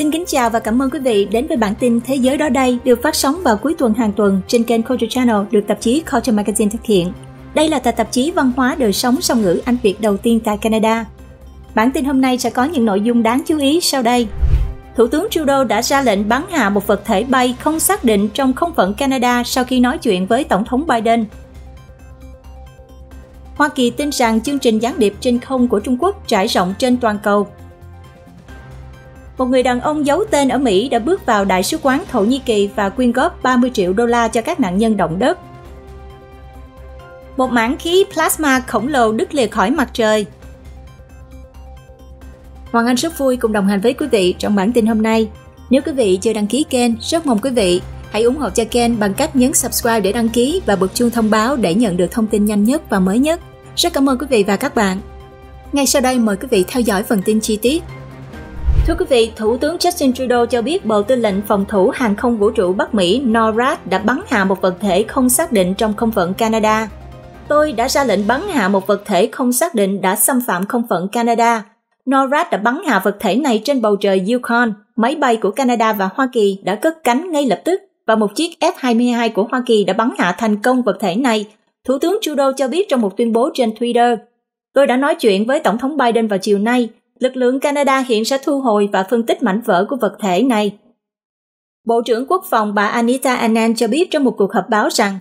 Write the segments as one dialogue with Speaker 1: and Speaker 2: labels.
Speaker 1: Xin kính chào và cảm ơn quý vị đến với bản tin Thế giới đó đây được phát sóng vào cuối tuần hàng tuần trên kênh Culture Channel được tạp chí Culture Magazine thực hiện. Đây là tờ tạp chí văn hóa đời sống song ngữ Anh Việt đầu tiên tại Canada. Bản tin hôm nay sẽ có những nội dung đáng chú ý sau đây. Thủ tướng Trudeau đã ra lệnh bắn hạ một vật thể bay không xác định trong không phận Canada sau khi nói chuyện với Tổng thống Biden. Hoa Kỳ tin rằng chương trình gián điệp trên không của Trung Quốc trải rộng trên toàn cầu một người đàn ông giấu tên ở Mỹ đã bước vào Đại sứ quán Thổ Nhĩ Kỳ và quyên góp 30 triệu đô la cho các nạn nhân động đất. Một mảng khí plasma khổng lồ đứt lìa khỏi mặt trời. Hoàng Anh rất vui cùng đồng hành với quý vị trong bản tin hôm nay. Nếu quý vị chưa đăng ký kênh, rất mong quý vị hãy ủng hộ cho kênh bằng cách nhấn subscribe để đăng ký và bật chuông thông báo để nhận được thông tin nhanh nhất và mới nhất. Rất cảm ơn quý vị và các bạn. Ngay sau đây mời quý vị theo dõi phần tin chi tiết. Thưa quý vị, Thủ tướng Justin Trudeau cho biết Bộ Tư lệnh Phòng thủ Hàng không Vũ trụ Bắc Mỹ NORAD đã bắn hạ một vật thể không xác định trong không phận Canada. Tôi đã ra lệnh bắn hạ một vật thể không xác định đã xâm phạm không phận Canada. NORAD đã bắn hạ vật thể này trên bầu trời Yukon. Máy bay của Canada và Hoa Kỳ đã cất cánh ngay lập tức và một chiếc F-22 của Hoa Kỳ đã bắn hạ thành công vật thể này. Thủ tướng Trudeau cho biết trong một tuyên bố trên Twitter, Tôi đã nói chuyện với Tổng thống Biden vào chiều nay lực lượng Canada hiện sẽ thu hồi và phân tích mảnh vỡ của vật thể này. Bộ trưởng Quốc phòng bà Anita Anand cho biết trong một cuộc họp báo rằng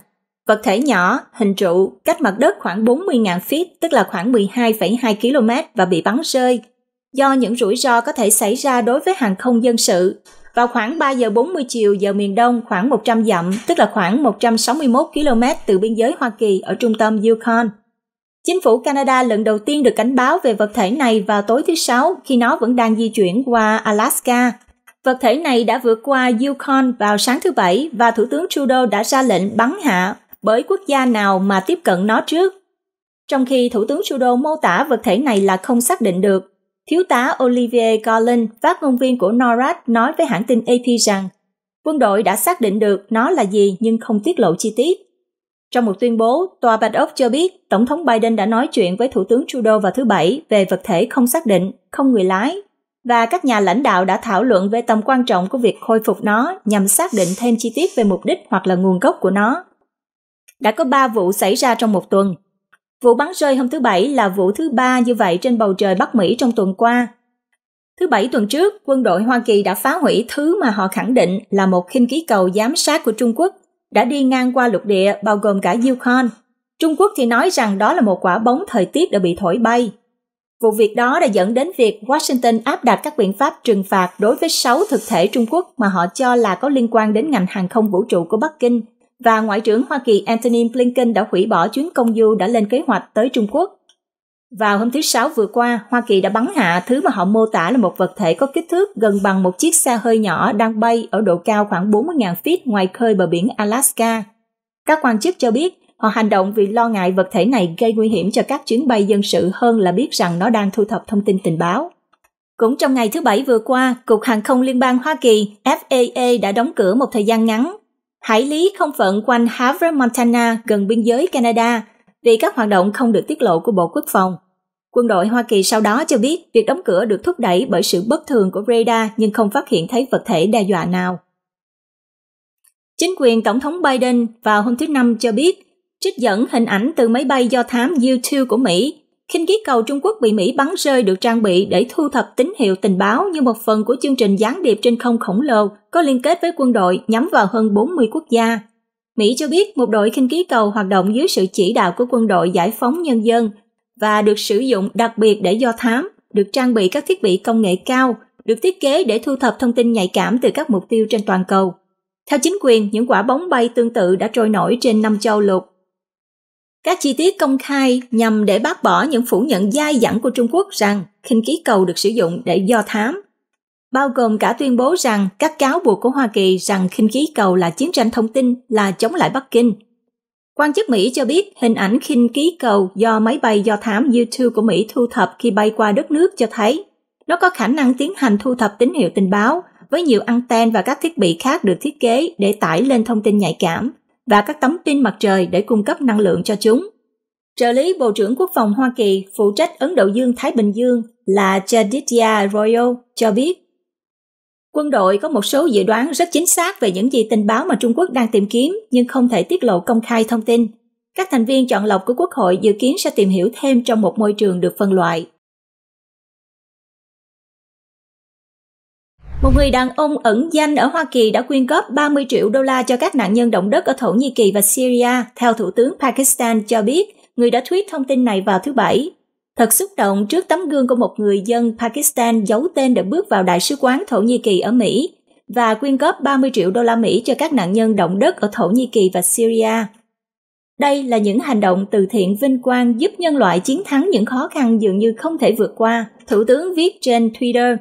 Speaker 1: vật thể nhỏ, hình trụ, cách mặt đất khoảng 40.000 feet, tức là khoảng 12,2 km và bị bắn rơi, do những rủi ro có thể xảy ra đối với hàng không dân sự. Vào khoảng 3 giờ 40 chiều giờ miền Đông khoảng 100 dặm, tức là khoảng 161 km từ biên giới Hoa Kỳ ở trung tâm Yukon. Chính phủ Canada lần đầu tiên được cảnh báo về vật thể này vào tối thứ Sáu khi nó vẫn đang di chuyển qua Alaska. Vật thể này đã vượt qua Yukon vào sáng thứ Bảy và Thủ tướng Trudeau đã ra lệnh bắn hạ bởi quốc gia nào mà tiếp cận nó trước. Trong khi Thủ tướng Trudeau mô tả vật thể này là không xác định được, Thiếu tá Olivier Garland, phát ngôn viên của NORAD, nói với hãng tin AP rằng quân đội đã xác định được nó là gì nhưng không tiết lộ chi tiết. Trong một tuyên bố, Tòa Bạch Ốc cho biết Tổng thống Biden đã nói chuyện với Thủ tướng Trudeau vào thứ Bảy về vật thể không xác định, không người lái, và các nhà lãnh đạo đã thảo luận về tầm quan trọng của việc khôi phục nó nhằm xác định thêm chi tiết về mục đích hoặc là nguồn gốc của nó. Đã có 3 vụ xảy ra trong một tuần. Vụ bắn rơi hôm thứ Bảy là vụ thứ ba như vậy trên bầu trời Bắc Mỹ trong tuần qua. Thứ Bảy tuần trước, quân đội Hoa Kỳ đã phá hủy thứ mà họ khẳng định là một khinh khí cầu giám sát của Trung Quốc đã đi ngang qua lục địa bao gồm cả Yukon. Trung Quốc thì nói rằng đó là một quả bóng thời tiết đã bị thổi bay. Vụ việc đó đã dẫn đến việc Washington áp đặt các biện pháp trừng phạt đối với 6 thực thể Trung Quốc mà họ cho là có liên quan đến ngành hàng không vũ trụ của Bắc Kinh và Ngoại trưởng Hoa Kỳ Antony Blinken đã hủy bỏ chuyến công du đã lên kế hoạch tới Trung Quốc vào hôm thứ Sáu vừa qua, Hoa Kỳ đã bắn hạ thứ mà họ mô tả là một vật thể có kích thước gần bằng một chiếc xe hơi nhỏ đang bay ở độ cao khoảng 40.000 feet ngoài khơi bờ biển Alaska. Các quan chức cho biết, họ hành động vì lo ngại vật thể này gây nguy hiểm cho các chuyến bay dân sự hơn là biết rằng nó đang thu thập thông tin tình báo. Cũng trong ngày thứ Bảy vừa qua, Cục Hàng không Liên bang Hoa Kỳ FAA đã đóng cửa một thời gian ngắn. Hải lý không phận quanh Havre, Montana gần biên giới Canada vì các hoạt động không được tiết lộ của Bộ Quốc phòng. Quân đội Hoa Kỳ sau đó cho biết việc đóng cửa được thúc đẩy bởi sự bất thường của radar nhưng không phát hiện thấy vật thể đe dọa nào. Chính quyền Tổng thống Biden vào hôm thứ Năm cho biết, trích dẫn hình ảnh từ máy bay do thám U-2 của Mỹ, khinh khí cầu Trung Quốc bị Mỹ bắn rơi được trang bị để thu thập tín hiệu tình báo như một phần của chương trình gián điệp trên không khổng lồ có liên kết với quân đội nhắm vào hơn 40 quốc gia. Mỹ cho biết một đội khinh khí cầu hoạt động dưới sự chỉ đạo của quân đội giải phóng nhân dân và được sử dụng đặc biệt để do thám, được trang bị các thiết bị công nghệ cao, được thiết kế để thu thập thông tin nhạy cảm từ các mục tiêu trên toàn cầu. Theo chính quyền, những quả bóng bay tương tự đã trôi nổi trên năm châu lục. Các chi tiết công khai nhằm để bác bỏ những phủ nhận dai dẳng của Trung Quốc rằng khinh khí cầu được sử dụng để do thám, bao gồm cả tuyên bố rằng các cáo buộc của Hoa Kỳ rằng khinh khí cầu là chiến tranh thông tin là chống lại Bắc Kinh. Quan chức Mỹ cho biết hình ảnh khinh khí cầu do máy bay do thám YouTube của Mỹ thu thập khi bay qua đất nước cho thấy nó có khả năng tiến hành thu thập tín hiệu tình báo với nhiều anten và các thiết bị khác được thiết kế để tải lên thông tin nhạy cảm và các tấm pin mặt trời để cung cấp năng lượng cho chúng. Trợ lý Bộ trưởng Quốc phòng Hoa Kỳ phụ trách Ấn Độ Dương-Thái Bình Dương là Jaditya Royal cho biết Quân đội có một số dự đoán rất chính xác về những gì tình báo mà Trung Quốc đang tìm kiếm nhưng không thể tiết lộ công khai thông tin. Các thành viên chọn lọc của Quốc hội dự kiến sẽ tìm hiểu thêm trong một môi trường được phân loại. Một người đàn ông ẩn danh ở Hoa Kỳ đã quyên góp 30 triệu đô la cho các nạn nhân động đất ở Thổ Nhĩ Kỳ và Syria, theo Thủ tướng Pakistan cho biết, người đã thuyết thông tin này vào thứ Bảy. Thật xúc động trước tấm gương của một người dân Pakistan giấu tên đã bước vào đại sứ quán Thổ Nhĩ Kỳ ở Mỹ và quyên góp 30 triệu đô la Mỹ cho các nạn nhân động đất ở Thổ Nhĩ Kỳ và Syria. Đây là những hành động từ thiện vinh quang giúp nhân loại chiến thắng những khó khăn dường như không thể vượt qua, Thủ tướng viết trên Twitter.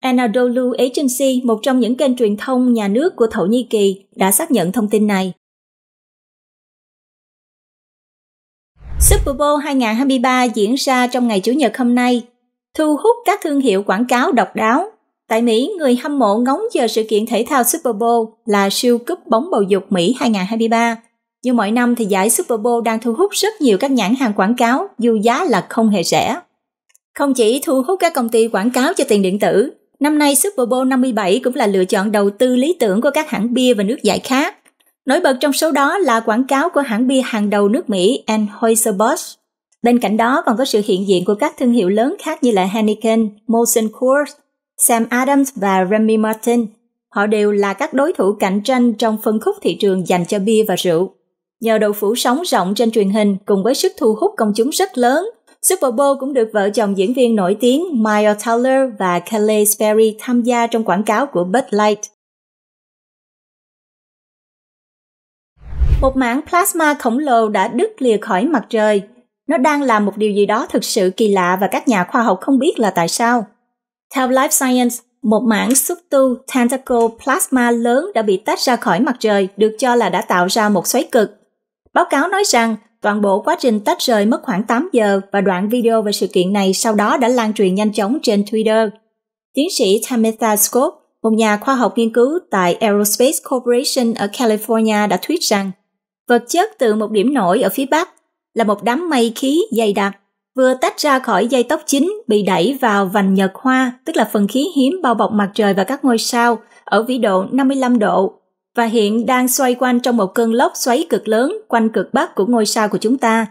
Speaker 1: Anadolu Agency, một trong những kênh truyền thông nhà nước của Thổ Nhĩ Kỳ, đã xác nhận thông tin này. Super Bowl 2023 diễn ra trong ngày Chủ nhật hôm nay, thu hút các thương hiệu quảng cáo độc đáo. Tại Mỹ, người hâm mộ ngóng chờ sự kiện thể thao Super Bowl là siêu cúp bóng bầu dục Mỹ 2023. Như mọi năm thì giải Super Bowl đang thu hút rất nhiều các nhãn hàng quảng cáo, dù giá là không hề rẻ. Không chỉ thu hút các công ty quảng cáo cho tiền điện tử, năm nay Super Bowl 57 cũng là lựa chọn đầu tư lý tưởng của các hãng bia và nước giải khác Nổi bật trong số đó là quảng cáo của hãng bia hàng đầu nước Mỹ Anheuser-Busch. Bên cạnh đó còn có sự hiện diện của các thương hiệu lớn khác như là Heineken, Molson Coors, Sam Adams và Remy Martin. Họ đều là các đối thủ cạnh tranh trong phân khúc thị trường dành cho bia và rượu. Nhờ độ phủ sóng rộng trên truyền hình cùng với sức thu hút công chúng rất lớn, Super Bowl cũng được vợ chồng diễn viên nổi tiếng Maya Taylor và Kelly Sperry tham gia trong quảng cáo của Bud Light. một mảng plasma khổng lồ đã đứt lìa khỏi mặt trời. Nó đang làm một điều gì đó thực sự kỳ lạ và các nhà khoa học không biết là tại sao. Theo Life Science, một mảng xúc tu tentacle plasma lớn đã bị tách ra khỏi mặt trời được cho là đã tạo ra một xoáy cực. Báo cáo nói rằng toàn bộ quá trình tách rời mất khoảng 8 giờ và đoạn video về sự kiện này sau đó đã lan truyền nhanh chóng trên Twitter. Tiến sĩ Tamitha Scott, một nhà khoa học nghiên cứu tại Aerospace Corporation ở California đã thuyết rằng Vật chất từ một điểm nổi ở phía bắc là một đám mây khí dày đặc, vừa tách ra khỏi dây tóc chính bị đẩy vào vành nhật hoa, tức là phần khí hiếm bao bọc mặt trời và các ngôi sao ở vĩ độ 55 độ và hiện đang xoay quanh trong một cơn lốc xoáy cực lớn quanh cực bắc của ngôi sao của chúng ta.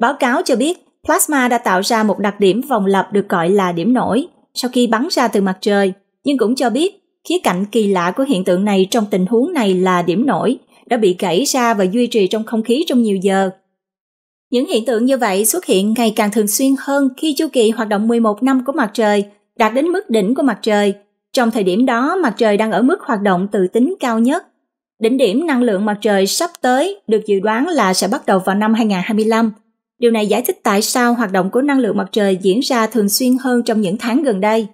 Speaker 1: Báo cáo cho biết, plasma đã tạo ra một đặc điểm vòng lập được gọi là điểm nổi sau khi bắn ra từ mặt trời, nhưng cũng cho biết khía cạnh kỳ lạ của hiện tượng này trong tình huống này là điểm nổi, đã bị gãy ra và duy trì trong không khí trong nhiều giờ. Những hiện tượng như vậy xuất hiện ngày càng thường xuyên hơn khi chu kỳ hoạt động 11 năm của mặt trời đạt đến mức đỉnh của mặt trời. Trong thời điểm đó, mặt trời đang ở mức hoạt động từ tính cao nhất. Đỉnh điểm năng lượng mặt trời sắp tới được dự đoán là sẽ bắt đầu vào năm 2025. Điều này giải thích tại sao hoạt động của năng lượng mặt trời diễn ra thường xuyên hơn trong những tháng gần đây.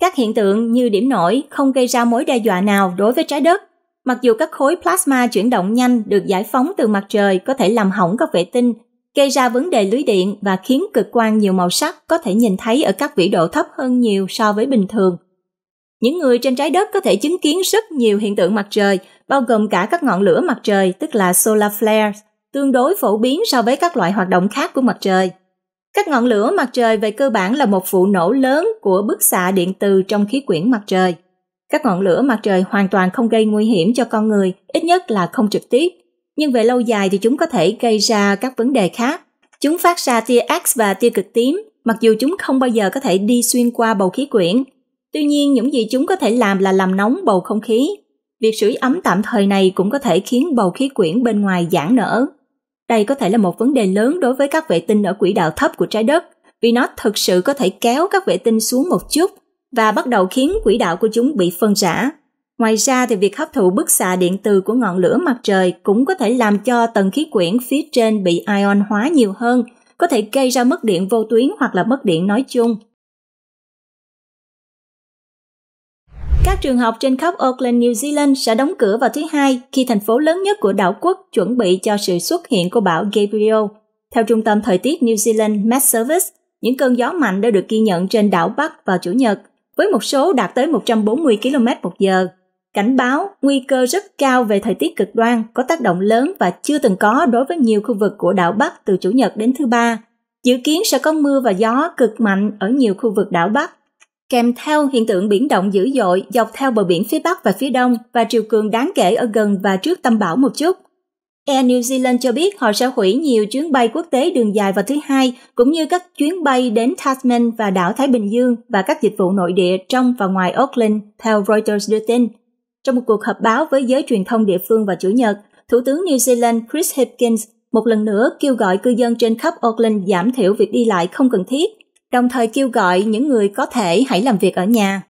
Speaker 1: Các hiện tượng như điểm nổi không gây ra mối đe dọa nào đối với trái đất Mặc dù các khối plasma chuyển động nhanh được giải phóng từ mặt trời có thể làm hỏng các vệ tinh, gây ra vấn đề lưới điện và khiến cực quang nhiều màu sắc có thể nhìn thấy ở các vĩ độ thấp hơn nhiều so với bình thường. Những người trên trái đất có thể chứng kiến rất nhiều hiện tượng mặt trời, bao gồm cả các ngọn lửa mặt trời, tức là solar flares, tương đối phổ biến so với các loại hoạt động khác của mặt trời. Các ngọn lửa mặt trời về cơ bản là một vụ nổ lớn của bức xạ điện từ trong khí quyển mặt trời. Các ngọn lửa mặt trời hoàn toàn không gây nguy hiểm cho con người, ít nhất là không trực tiếp. Nhưng về lâu dài thì chúng có thể gây ra các vấn đề khác. Chúng phát ra tia X và tia cực tím, mặc dù chúng không bao giờ có thể đi xuyên qua bầu khí quyển. Tuy nhiên, những gì chúng có thể làm là làm nóng bầu không khí. Việc sưởi ấm tạm thời này cũng có thể khiến bầu khí quyển bên ngoài giãn nở. Đây có thể là một vấn đề lớn đối với các vệ tinh ở quỹ đạo thấp của trái đất, vì nó thực sự có thể kéo các vệ tinh xuống một chút và bắt đầu khiến quỹ đạo của chúng bị phân rã. Ngoài ra thì việc hấp thụ bức xạ điện từ của ngọn lửa mặt trời cũng có thể làm cho tầng khí quyển phía trên bị ion hóa nhiều hơn, có thể gây ra mất điện vô tuyến hoặc là mất điện nói chung. Các trường học trên khắp Auckland, New Zealand sẽ đóng cửa vào thứ Hai khi thành phố lớn nhất của đảo quốc chuẩn bị cho sự xuất hiện của bão Gabriel. Theo Trung tâm Thời tiết New Zealand Met Service, những cơn gió mạnh đã được ghi nhận trên đảo Bắc vào Chủ nhật với một số đạt tới 140 km một giờ. Cảnh báo nguy cơ rất cao về thời tiết cực đoan có tác động lớn và chưa từng có đối với nhiều khu vực của đảo Bắc từ Chủ nhật đến thứ ba. Dự kiến sẽ có mưa và gió cực mạnh ở nhiều khu vực đảo Bắc, kèm theo hiện tượng biển động dữ dội dọc theo bờ biển phía Bắc và phía Đông và triều cường đáng kể ở gần và trước tâm bão một chút. Air New Zealand cho biết họ sẽ hủy nhiều chuyến bay quốc tế đường dài vào thứ Hai, cũng như các chuyến bay đến Tasman và đảo Thái Bình Dương và các dịch vụ nội địa trong và ngoài Auckland, theo Reuters đưa tin. Trong một cuộc họp báo với giới truyền thông địa phương vào Chủ nhật, Thủ tướng New Zealand Chris Hipkins một lần nữa kêu gọi cư dân trên khắp Auckland giảm thiểu việc đi lại không cần thiết, đồng thời kêu gọi những người có thể hãy làm việc ở nhà.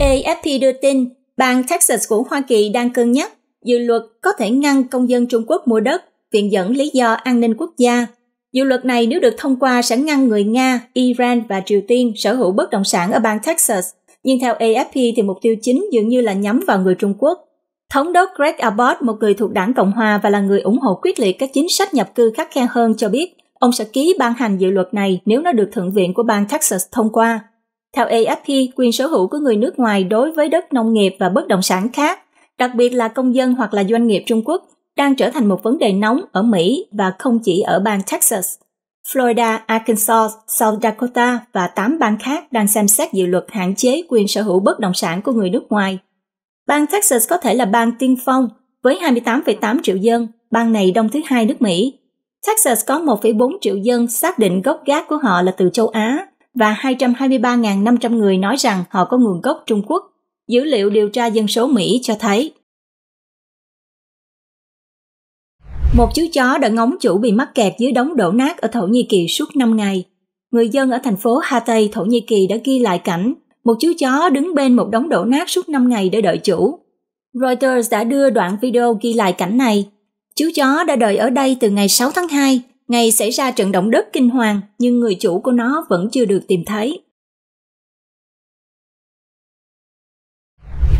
Speaker 1: AFP đưa tin, Bang Texas của Hoa Kỳ đang cân nhắc dự luật có thể ngăn công dân Trung Quốc mua đất, viện dẫn lý do an ninh quốc gia. Dự luật này nếu được thông qua sẽ ngăn người Nga, Iran và Triều Tiên sở hữu bất động sản ở bang Texas, nhưng theo AFP thì mục tiêu chính dường như là nhắm vào người Trung Quốc. Thống đốc Greg Abbott, một người thuộc đảng Cộng hòa và là người ủng hộ quyết liệt các chính sách nhập cư khắc khe hơn cho biết, ông sẽ ký ban hành dự luật này nếu nó được Thượng viện của bang Texas thông qua. Theo AFP, quyền sở hữu của người nước ngoài đối với đất nông nghiệp và bất động sản khác, đặc biệt là công dân hoặc là doanh nghiệp Trung Quốc, đang trở thành một vấn đề nóng ở Mỹ và không chỉ ở bang Texas. Florida, Arkansas, South Dakota và 8 bang khác đang xem xét dự luật hạn chế quyền sở hữu bất động sản của người nước ngoài. Bang Texas có thể là bang tiên phong với 28,8 triệu dân, bang này đông thứ hai nước Mỹ. Texas có 1,4 triệu dân xác định gốc gác của họ là từ châu Á, và 223.500 người nói rằng họ có nguồn gốc Trung Quốc, dữ liệu điều tra dân số Mỹ cho thấy. Một chú chó đã ngóng chủ bị mắc kẹt dưới đống đổ nát ở Thổ Nhĩ Kỳ suốt 5 ngày. Người dân ở thành phố Hatay, Thổ Nhĩ Kỳ đã ghi lại cảnh một chú chó đứng bên một đống đổ nát suốt 5 ngày để đợi chủ. Reuters đã đưa đoạn video ghi lại cảnh này. Chú chó đã đợi ở đây từ ngày 6 tháng 2 Ngày xảy ra trận động đất kinh hoàng nhưng người chủ của nó vẫn chưa được tìm thấy.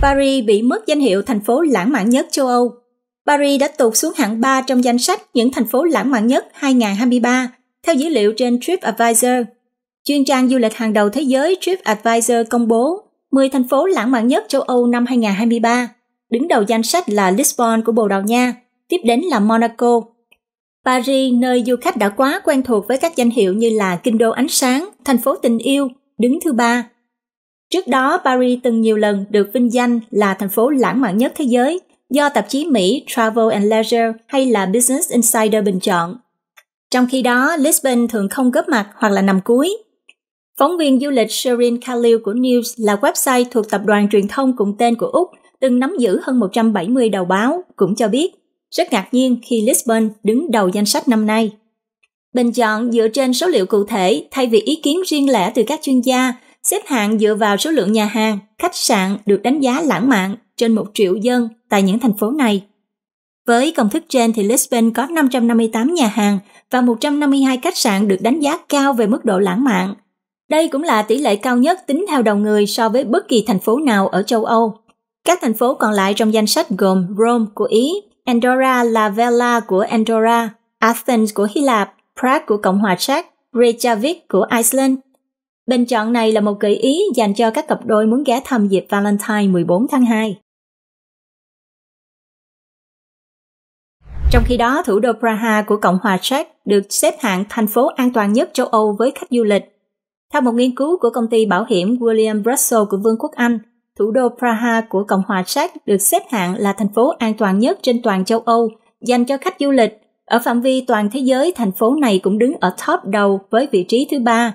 Speaker 1: Paris bị mất danh hiệu thành phố lãng mạn nhất châu Âu. Paris đã tụt xuống hạng 3 trong danh sách những thành phố lãng mạn nhất 2023, theo dữ liệu trên TripAdvisor. Chuyên trang du lịch hàng đầu thế giới TripAdvisor công bố 10 thành phố lãng mạn nhất châu Âu năm 2023. Đứng đầu danh sách là Lisbon của Bồ Đào Nha, tiếp đến là Monaco, Paris, nơi du khách đã quá quen thuộc với các danh hiệu như là Kinh đô ánh sáng, thành phố tình yêu, đứng thứ ba. Trước đó, Paris từng nhiều lần được vinh danh là thành phố lãng mạn nhất thế giới do tạp chí Mỹ Travel and Leisure hay là Business Insider bình chọn. Trong khi đó, Lisbon thường không góp mặt hoặc là nằm cuối. Phóng viên du lịch Sherin Khalil của News là website thuộc tập đoàn truyền thông cùng tên của Úc, từng nắm giữ hơn 170 đầu báo, cũng cho biết rất ngạc nhiên khi Lisbon đứng đầu danh sách năm nay. Bình chọn dựa trên số liệu cụ thể thay vì ý kiến riêng lẻ từ các chuyên gia, xếp hạng dựa vào số lượng nhà hàng, khách sạn được đánh giá lãng mạn trên 1 triệu dân tại những thành phố này. Với công thức trên thì Lisbon có 558 nhà hàng và 152 khách sạn được đánh giá cao về mức độ lãng mạn. Đây cũng là tỷ lệ cao nhất tính theo đầu người so với bất kỳ thành phố nào ở châu Âu. Các thành phố còn lại trong danh sách gồm Rome của Ý, Andorra là Vella của Andorra, Athens của Hy Lạp, Prague của Cộng hòa Séc, Reykjavik của Iceland. Bình chọn này là một gợi ý dành cho các cặp đôi muốn ghé thăm dịp Valentine 14 tháng 2. Trong khi đó, thủ đô Praha của Cộng hòa Séc được xếp hạng thành phố an toàn nhất châu Âu với khách du lịch. Theo một nghiên cứu của công ty bảo hiểm William Russell của Vương quốc Anh, thủ đô Praha của Cộng hòa Séc được xếp hạng là thành phố an toàn nhất trên toàn châu Âu, dành cho khách du lịch. Ở phạm vi toàn thế giới, thành phố này cũng đứng ở top đầu với vị trí thứ ba.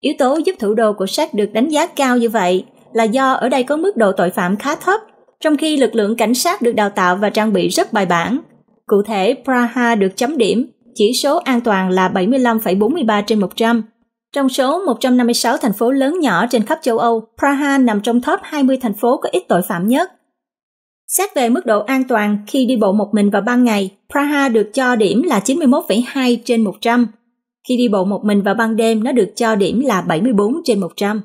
Speaker 1: Yếu tố giúp thủ đô của Séc được đánh giá cao như vậy là do ở đây có mức độ tội phạm khá thấp, trong khi lực lượng cảnh sát được đào tạo và trang bị rất bài bản. Cụ thể, Praha được chấm điểm, chỉ số an toàn là 75,43 trên 100, trong số 156 thành phố lớn nhỏ trên khắp châu Âu, Praha nằm trong top 20 thành phố có ít tội phạm nhất. Xét về mức độ an toàn khi đi bộ một mình vào ban ngày, Praha được cho điểm là 91,2 trên 100. Khi đi bộ một mình vào ban đêm, nó được cho điểm là 74 trên 100.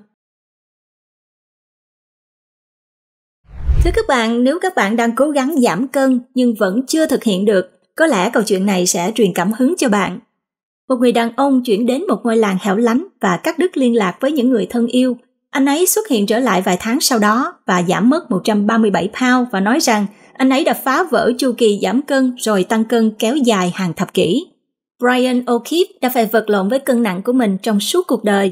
Speaker 1: Thưa các bạn, nếu các bạn đang cố gắng giảm cân nhưng vẫn chưa thực hiện được, có lẽ câu chuyện này sẽ truyền cảm hứng cho bạn một người đàn ông chuyển đến một ngôi làng hẻo lánh và cắt đứt liên lạc với những người thân yêu. Anh ấy xuất hiện trở lại vài tháng sau đó và giảm mất 137 pound và nói rằng anh ấy đã phá vỡ chu kỳ giảm cân rồi tăng cân kéo dài hàng thập kỷ. Brian O'Keefe đã phải vật lộn với cân nặng của mình trong suốt cuộc đời,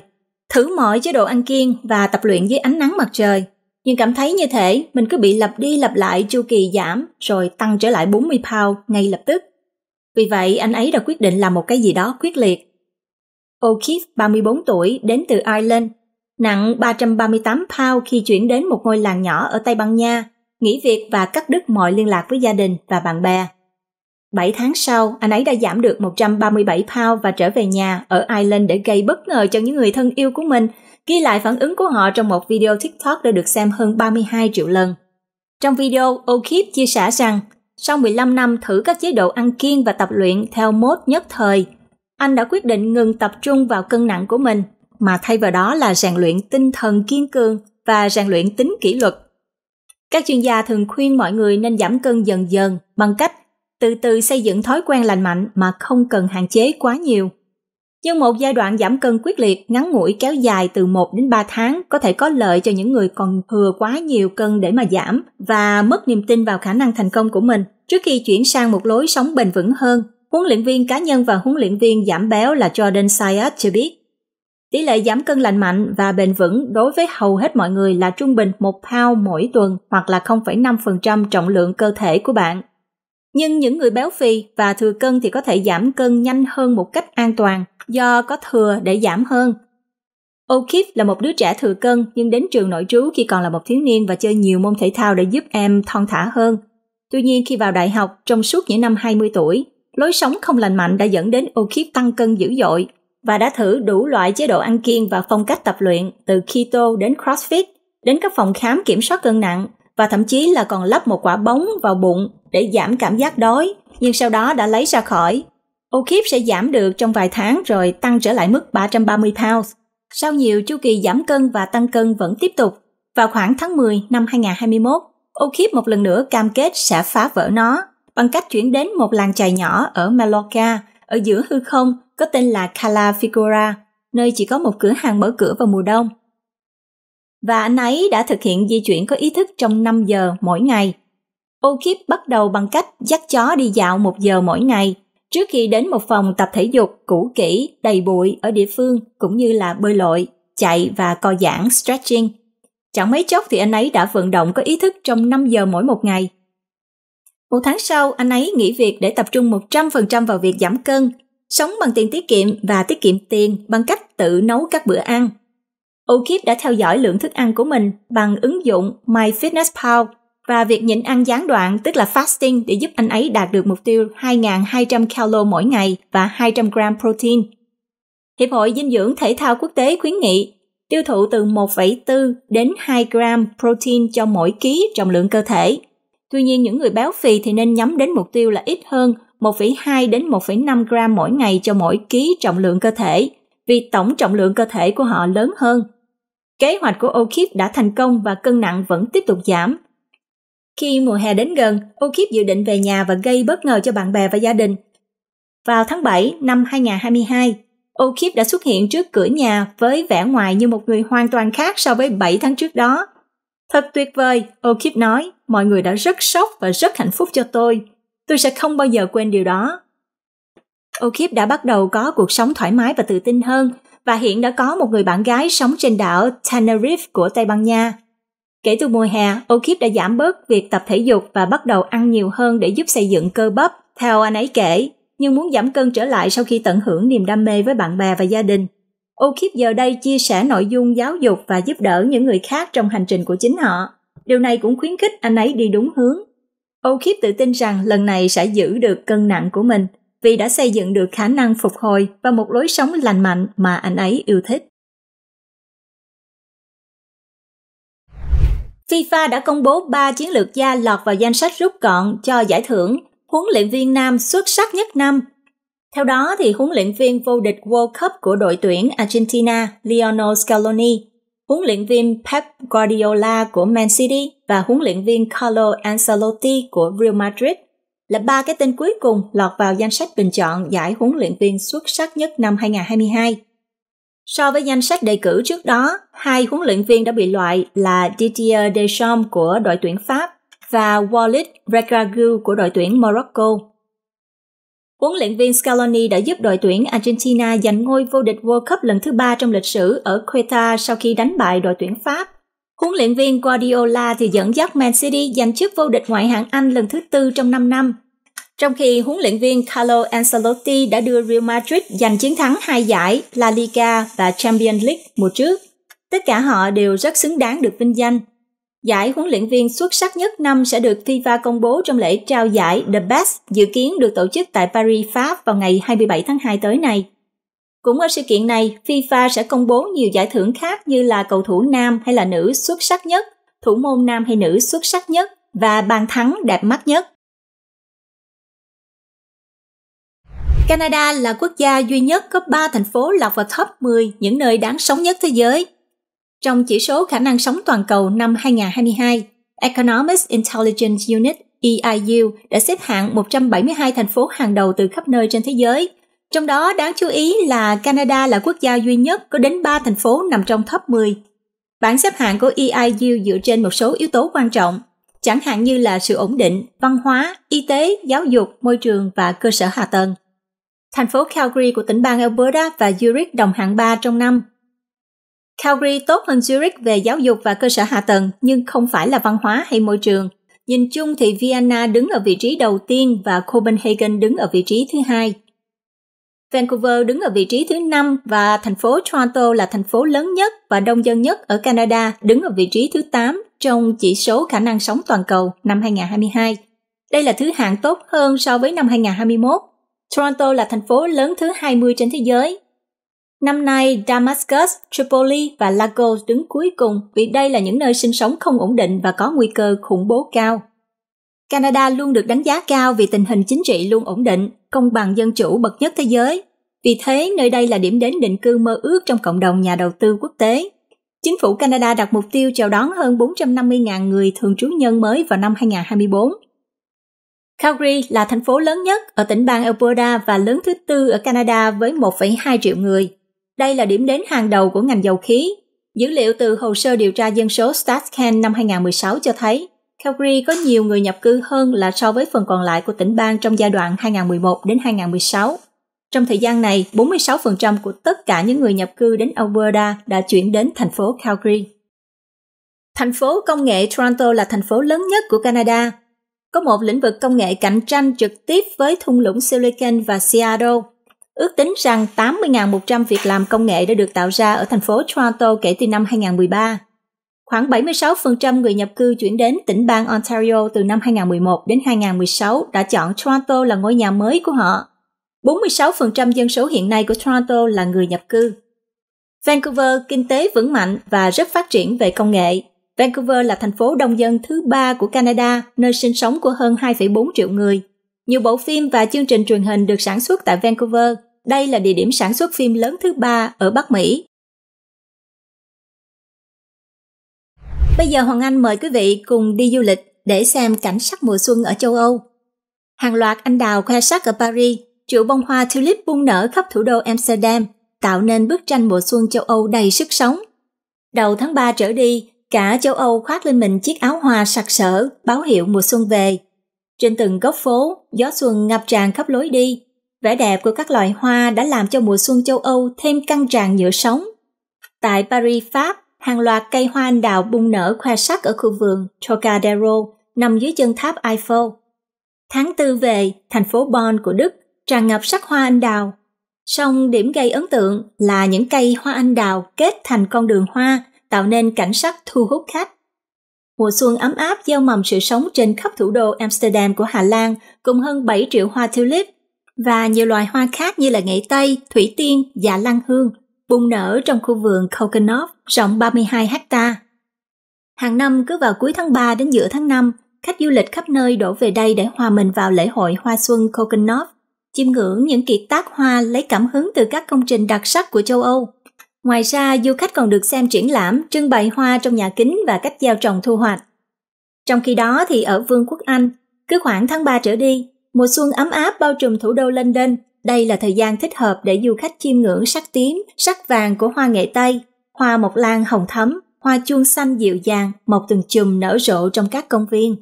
Speaker 1: thử mọi chế độ ăn kiêng và tập luyện dưới ánh nắng mặt trời, nhưng cảm thấy như thể mình cứ bị lặp đi lặp lại chu kỳ giảm rồi tăng trở lại 40 pound ngay lập tức. Vì vậy, anh ấy đã quyết định làm một cái gì đó quyết liệt. O'Keefe, 34 tuổi, đến từ Ireland, nặng 338 pound khi chuyển đến một ngôi làng nhỏ ở Tây Ban Nha, nghỉ việc và cắt đứt mọi liên lạc với gia đình và bạn bè. 7 tháng sau, anh ấy đã giảm được 137 pound và trở về nhà ở Ireland để gây bất ngờ cho những người thân yêu của mình, ghi lại phản ứng của họ trong một video TikTok đã được xem hơn 32 triệu lần. Trong video, O'Keefe chia sẻ rằng sau 15 năm thử các chế độ ăn kiêng và tập luyện theo mốt nhất thời, anh đã quyết định ngừng tập trung vào cân nặng của mình, mà thay vào đó là rèn luyện tinh thần kiên cường và rèn luyện tính kỷ luật. Các chuyên gia thường khuyên mọi người nên giảm cân dần dần bằng cách từ từ xây dựng thói quen lành mạnh mà không cần hạn chế quá nhiều nhưng một giai đoạn giảm cân quyết liệt ngắn ngủi kéo dài từ 1 đến 3 tháng có thể có lợi cho những người còn thừa quá nhiều cân để mà giảm và mất niềm tin vào khả năng thành công của mình trước khi chuyển sang một lối sống bền vững hơn. Huấn luyện viên cá nhân và huấn luyện viên giảm béo là Jordan Syed cho biết. Tỷ lệ giảm cân lành mạnh và bền vững đối với hầu hết mọi người là trung bình 1 pound mỗi tuần hoặc là 0,5% trọng lượng cơ thể của bạn nhưng những người béo phì và thừa cân thì có thể giảm cân nhanh hơn một cách an toàn do có thừa để giảm hơn. O'Keefe là một đứa trẻ thừa cân nhưng đến trường nội trú khi còn là một thiếu niên và chơi nhiều môn thể thao để giúp em thon thả hơn. Tuy nhiên khi vào đại học trong suốt những năm 20 tuổi, lối sống không lành mạnh đã dẫn đến O'Keefe tăng cân dữ dội và đã thử đủ loại chế độ ăn kiêng và phong cách tập luyện từ keto đến crossfit, đến các phòng khám kiểm soát cân nặng và thậm chí là còn lắp một quả bóng vào bụng để giảm cảm giác đói, nhưng sau đó đã lấy ra khỏi. O'Keefe sẽ giảm được trong vài tháng rồi tăng trở lại mức 330 pounds. Sau nhiều chu kỳ giảm cân và tăng cân vẫn tiếp tục, vào khoảng tháng 10 năm 2021, O'Keefe một lần nữa cam kết sẽ phá vỡ nó bằng cách chuyển đến một làng chài nhỏ ở Mallorca, ở giữa hư không có tên là Cala Figura, nơi chỉ có một cửa hàng mở cửa vào mùa đông và anh ấy đã thực hiện di chuyển có ý thức trong 5 giờ mỗi ngày. O'Keefe bắt đầu bằng cách dắt chó đi dạo 1 giờ mỗi ngày trước khi đến một phòng tập thể dục cũ kỹ đầy bụi ở địa phương cũng như là bơi lội, chạy và co giãn stretching. Chẳng mấy chốc thì anh ấy đã vận động có ý thức trong 5 giờ mỗi một ngày. Một tháng sau, anh ấy nghỉ việc để tập trung 100% vào việc giảm cân, sống bằng tiền tiết kiệm và tiết kiệm tiền bằng cách tự nấu các bữa ăn O’Keefe đã theo dõi lượng thức ăn của mình bằng ứng dụng MyFitnessPal và việc nhịn ăn gián đoạn tức là fasting để giúp anh ấy đạt được mục tiêu 2.200 calo mỗi ngày và 200 gram protein. Hiệp hội Dinh dưỡng Thể thao Quốc tế khuyến nghị tiêu thụ từ 1,4 đến 2 gram protein cho mỗi ký trọng lượng cơ thể. Tuy nhiên những người béo phì thì nên nhắm đến mục tiêu là ít hơn 1,2 đến 1,5 gram mỗi ngày cho mỗi ký trọng lượng cơ thể – vì tổng trọng lượng cơ thể của họ lớn hơn. Kế hoạch của O'Keefe đã thành công và cân nặng vẫn tiếp tục giảm. Khi mùa hè đến gần, O'Keefe dự định về nhà và gây bất ngờ cho bạn bè và gia đình. Vào tháng 7 năm 2022, O'Keefe đã xuất hiện trước cửa nhà với vẻ ngoài như một người hoàn toàn khác so với 7 tháng trước đó. Thật tuyệt vời, O'Keefe nói, mọi người đã rất sốc và rất hạnh phúc cho tôi. Tôi sẽ không bao giờ quên điều đó. O'Keefe đã bắt đầu có cuộc sống thoải mái và tự tin hơn và hiện đã có một người bạn gái sống trên đảo Tenerife của Tây Ban Nha. Kể từ mùa hè, O'Keefe đã giảm bớt việc tập thể dục và bắt đầu ăn nhiều hơn để giúp xây dựng cơ bắp, theo anh ấy kể, nhưng muốn giảm cân trở lại sau khi tận hưởng niềm đam mê với bạn bè và gia đình. O'Keefe giờ đây chia sẻ nội dung giáo dục và giúp đỡ những người khác trong hành trình của chính họ. Điều này cũng khuyến khích anh ấy đi đúng hướng. O'Keefe tự tin rằng lần này sẽ giữ được cân nặng của mình – vì đã xây dựng được khả năng phục hồi và một lối sống lành mạnh mà anh ấy yêu thích. FIFA đã công bố 3 chiến lược gia lọt vào danh sách rút gọn cho giải thưởng huấn luyện viên nam xuất sắc nhất năm. Theo đó thì huấn luyện viên vô địch World Cup của đội tuyển Argentina Lionel Scaloni, huấn luyện viên Pep Guardiola của Man City và huấn luyện viên Carlo Ancelotti của Real Madrid là ba cái tên cuối cùng lọt vào danh sách bình chọn giải huấn luyện viên xuất sắc nhất năm 2022. So với danh sách đề cử trước đó, hai huấn luyện viên đã bị loại là Didier Deschamps của đội tuyển Pháp và Walid Regragui của đội tuyển Morocco. Huấn luyện viên Scaloni đã giúp đội tuyển Argentina giành ngôi vô địch World Cup lần thứ ba trong lịch sử ở Qatar sau khi đánh bại đội tuyển Pháp Huấn luyện viên Guardiola thì dẫn dắt Man City giành chức vô địch ngoại hạng Anh lần thứ tư trong 5 năm. Trong khi huấn luyện viên Carlo Ancelotti đã đưa Real Madrid giành chiến thắng hai giải La Liga và Champions League mùa trước. Tất cả họ đều rất xứng đáng được vinh danh. Giải huấn luyện viên xuất sắc nhất năm sẽ được FIFA công bố trong lễ trao giải The Best dự kiến được tổ chức tại Paris, Pháp vào ngày 27 tháng 2 tới này. Cũng ở sự kiện này, FIFA sẽ công bố nhiều giải thưởng khác như là cầu thủ nam hay là nữ xuất sắc nhất, thủ môn nam hay nữ xuất sắc nhất và bàn thắng đẹp mắt nhất. Canada là quốc gia duy nhất có 3 thành phố lọt vào top 10 những nơi đáng sống nhất thế giới. Trong chỉ số khả năng sống toàn cầu năm 2022, Economist Intelligence Unit EIU đã xếp hạng 172 thành phố hàng đầu từ khắp nơi trên thế giới – trong đó đáng chú ý là Canada là quốc gia duy nhất có đến 3 thành phố nằm trong top 10. Bảng xếp hạng của EIU dựa trên một số yếu tố quan trọng, chẳng hạn như là sự ổn định, văn hóa, y tế, giáo dục, môi trường và cơ sở hạ tầng. Thành phố Calgary của tỉnh bang Alberta và Zurich đồng hạng 3 trong năm. Calgary tốt hơn Zurich về giáo dục và cơ sở hạ tầng nhưng không phải là văn hóa hay môi trường. Nhìn chung thì Vienna đứng ở vị trí đầu tiên và Copenhagen đứng ở vị trí thứ hai. Vancouver đứng ở vị trí thứ 5 và thành phố Toronto là thành phố lớn nhất và đông dân nhất ở Canada, đứng ở vị trí thứ 8 trong chỉ số khả năng sống toàn cầu năm 2022. Đây là thứ hạng tốt hơn so với năm 2021. Toronto là thành phố lớn thứ 20 trên thế giới. Năm nay, Damascus, Tripoli và Lagos đứng cuối cùng vì đây là những nơi sinh sống không ổn định và có nguy cơ khủng bố cao. Canada luôn được đánh giá cao vì tình hình chính trị luôn ổn định, công bằng dân chủ bậc nhất thế giới. Vì thế, nơi đây là điểm đến định cư mơ ước trong cộng đồng nhà đầu tư quốc tế. Chính phủ Canada đặt mục tiêu chào đón hơn 450.000 người thường trú nhân mới vào năm 2024. Calgary là thành phố lớn nhất ở tỉnh bang Alberta và lớn thứ tư ở Canada với 1,2 triệu người. Đây là điểm đến hàng đầu của ngành dầu khí. Dữ liệu từ hồ sơ điều tra dân số StatsCan năm 2016 cho thấy Calgary có nhiều người nhập cư hơn là so với phần còn lại của tỉnh bang trong giai đoạn 2011 đến 2016. Trong thời gian này, 46% của tất cả những người nhập cư đến Alberta đã chuyển đến thành phố Calgary. Thành phố công nghệ Toronto là thành phố lớn nhất của Canada. Có một lĩnh vực công nghệ cạnh tranh trực tiếp với thung lũng Silicon và Seattle. Ước tính rằng 80.100 việc làm công nghệ đã được tạo ra ở thành phố Toronto kể từ năm 2013 Khoảng 76% người nhập cư chuyển đến tỉnh bang Ontario từ năm 2011 đến 2016 đã chọn Toronto là ngôi nhà mới của họ. 46% dân số hiện nay của Toronto là người nhập cư. Vancouver kinh tế vững mạnh và rất phát triển về công nghệ. Vancouver là thành phố đông dân thứ ba của Canada, nơi sinh sống của hơn 2,4 triệu người. Nhiều bộ phim và chương trình truyền hình được sản xuất tại Vancouver. Đây là địa điểm sản xuất phim lớn thứ ba ở Bắc Mỹ Bây giờ Hoàng Anh mời quý vị cùng đi du lịch để xem cảnh sắc mùa xuân ở châu Âu. Hàng loạt anh đào khoe sắc ở Paris, triệu bông hoa tulip bung nở khắp thủ đô Amsterdam, tạo nên bức tranh mùa xuân châu Âu đầy sức sống. Đầu tháng 3 trở đi, cả châu Âu khoác lên mình chiếc áo hoa sặc sỡ, báo hiệu mùa xuân về. Trên từng góc phố, gió xuân ngập tràn khắp lối đi. Vẻ đẹp của các loài hoa đã làm cho mùa xuân châu Âu thêm căng tràn nhựa sống. Tại Paris, Pháp, hàng loạt cây hoa anh đào bung nở khoe sắc ở khu vườn Trocadero nằm dưới chân tháp Eiffel. Tháng tư về, thành phố Bonn của Đức tràn ngập sắc hoa anh đào. Song điểm gây ấn tượng là những cây hoa anh đào kết thành con đường hoa tạo nên cảnh sắc thu hút khách. Mùa xuân ấm áp gieo mầm sự sống trên khắp thủ đô Amsterdam của Hà Lan cùng hơn 7 triệu hoa tulip và nhiều loài hoa khác như là nghệ tây, thủy tiên và lan hương bùng nở trong khu vườn Coconut rộng 32 hecta. Hàng năm cứ vào cuối tháng 3 đến giữa tháng 5, khách du lịch khắp nơi đổ về đây để hòa mình vào lễ hội hoa xuân Coconut, chiêm ngưỡng những kiệt tác hoa lấy cảm hứng từ các công trình đặc sắc của châu Âu. Ngoài ra, du khách còn được xem triển lãm, trưng bày hoa trong nhà kính và cách gieo trồng thu hoạch. Trong khi đó thì ở Vương quốc Anh, cứ khoảng tháng 3 trở đi, mùa xuân ấm áp bao trùm thủ đô London đây là thời gian thích hợp để du khách chiêm ngưỡng sắc tím, sắc vàng của hoa nghệ Tây, hoa mộc lan hồng thấm, hoa chuông xanh dịu dàng, mọc từng chùm nở rộ trong các công viên.